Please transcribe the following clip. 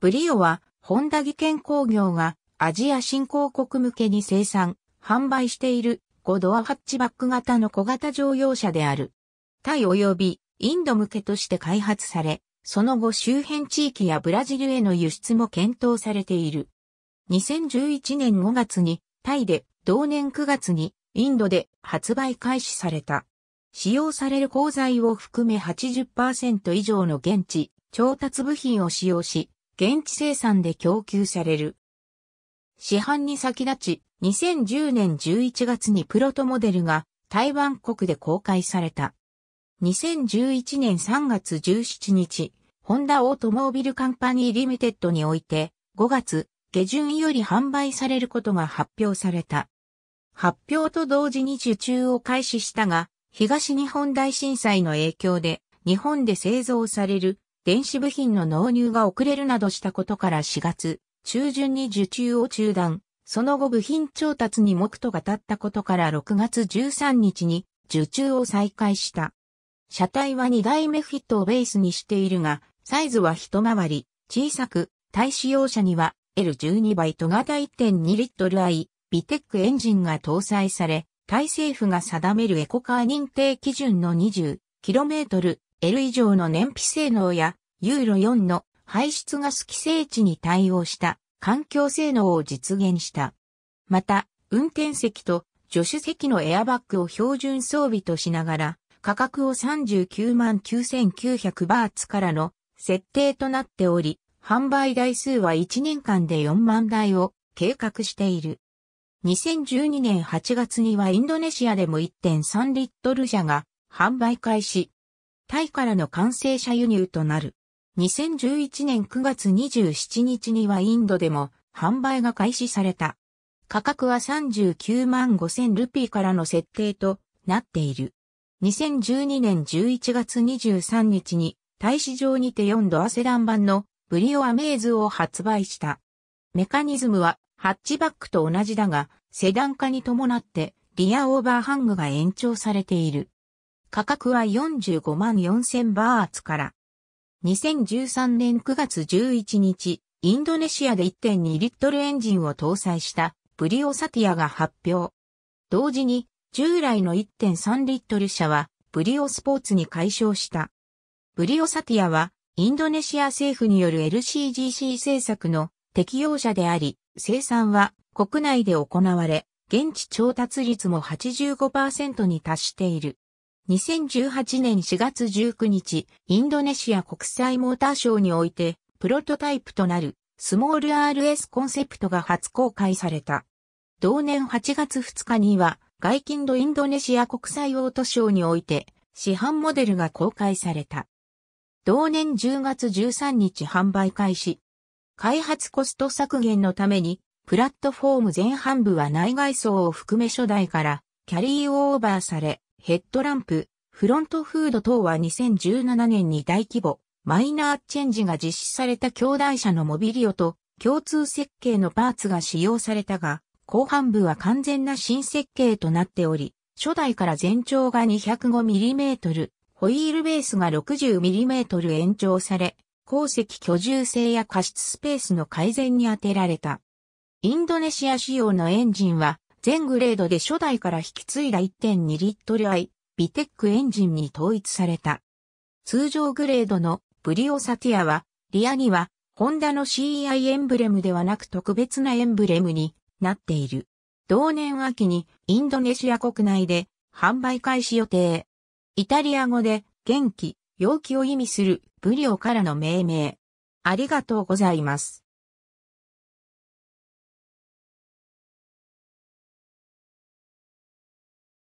ブリオは、ホンダ技研工業がアジア新興国向けに生産、販売している5ドアハッチバック型の小型乗用車である。タイ及びインド向けとして開発され、その後周辺地域やブラジルへの輸出も検討されている。2011年5月にタイで、同年9月にインドで発売開始された。使用される鋼材を含め80%以上の現地、調達部品を使用し、現地生産で供給される。市販に先立ち、2010年11月にプロトモデルが台湾国で公開された。2011年3月17日、ホンダオートモービルカンパニーリミテッドにおいて、5月下旬より販売されることが発表された。発表と同時に受注を開始したが、東日本大震災の影響で日本で製造される電子部品の納入が遅れるなどしたことから4月、中旬に受注を中断、その後部品調達に目途が立ったことから6月13日に受注を再開した。車体は2台目フィットをベースにしているが、サイズは一回り、小さく、対使用車には L12 倍と型1.2リットル i、ビテックエンジンが搭載され、タイ政府が定めるエコカー認定基準の 20km L 以上の燃費性能やユーロ4の排出ガス規制値に対応した環境性能を実現した。また、運転席と助手席のエアバッグを標準装備としながら、価格を39万9900バーツからの設定となっており、販売台数は1年間で4万台を計画している。2012年8月にはインドネシアでも1.3リットル車が販売開始。タイからの完成車輸入となる。2011年9月27日にはインドでも販売が開始された。価格は39万5000ルピーからの設定となっている。2012年11月23日に大使場にて4度アセダン版のブリオアメーズを発売した。メカニズムはハッチバックと同じだが、セダン化に伴ってリアオーバーハングが延長されている。価格は45万4000バーツから2013年9月11日、インドネシアで1.2リットルエンジンを搭載したブリオサティアが発表。同時に、従来の1.3リットル車はブリオスポーツに解消した。ブリオサティアは、インドネシア政府による LCGC 政策の適用者であり、生産は国内で行われ、現地調達率も85%に達している。2018年4月19日、インドネシア国際モーターショーにおいて、プロトタイプとなる、スモール RS コンセプトが初公開された。同年8月2日には、外近度インドネシア国際オートショーにおいて、市販モデルが公開された。同年10月13日販売開始。開発コスト削減のために、プラットフォーム前半部は内外装を含め初代からキャリーオーバーされ、ヘッドランプ、フロントフード等は2017年に大規模、マイナーチェンジが実施された兄弟車のモビリオと共通設計のパーツが使用されたが、後半部は完全な新設計となっており、初代から全長が 205mm、ホイールベースが 60mm 延長され、鉱石居住性や過失スペースの改善に充てられた。インドネシア仕様のエンジンは全グレードで初代から引き継いだ1.2リットル i ビテックエンジンに統一された。通常グレードのブリオサティアは、リアにはホンダの CEI エンブレムではなく特別なエンブレムになっている。同年秋にインドネシア国内で販売開始予定。イタリア語で元気、陽気を意味するブリオからの命名。ありがとうございます。